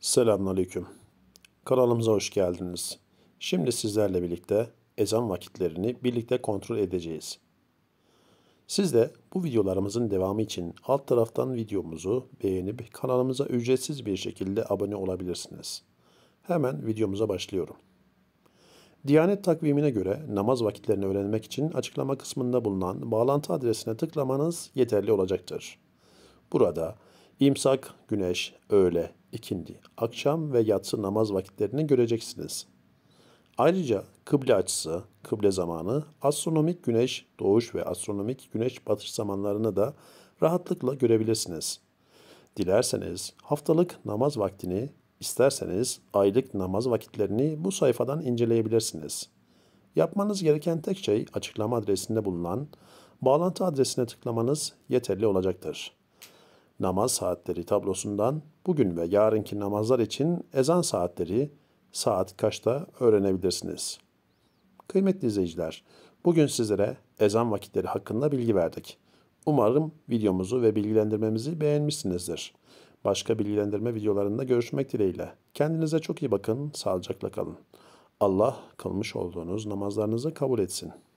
Selamünaleyküm. Kanalımıza hoş geldiniz. Şimdi sizlerle birlikte ezan vakitlerini birlikte kontrol edeceğiz. Siz de bu videolarımızın devamı için alt taraftan videomuzu beğenip kanalımıza ücretsiz bir şekilde abone olabilirsiniz. Hemen videomuza başlıyorum. Diyanet takvimine göre namaz vakitlerini öğrenmek için açıklama kısmında bulunan bağlantı adresine tıklamanız yeterli olacaktır. Burada imsak, güneş, öğle, ikindi, akşam ve yatsı namaz vakitlerini göreceksiniz. Ayrıca kıble açısı, kıble zamanı, astronomik güneş doğuş ve astronomik güneş batış zamanlarını da rahatlıkla görebilirsiniz. Dilerseniz haftalık namaz vaktini, isterseniz aylık namaz vakitlerini bu sayfadan inceleyebilirsiniz. Yapmanız gereken tek şey açıklama adresinde bulunan bağlantı adresine tıklamanız yeterli olacaktır namaz saatleri tablosundan bugün ve yarınki namazlar için ezan saatleri saat kaçta öğrenebilirsiniz. Kıymetli izleyiciler, bugün sizlere ezan vakitleri hakkında bilgi verdik. Umarım videomuzu ve bilgilendirmemizi beğenmişsinizdir. Başka bilgilendirme videolarında görüşmek dileğiyle. Kendinize çok iyi bakın, sağlıcakla kalın. Allah kılmış olduğunuz namazlarınızı kabul etsin.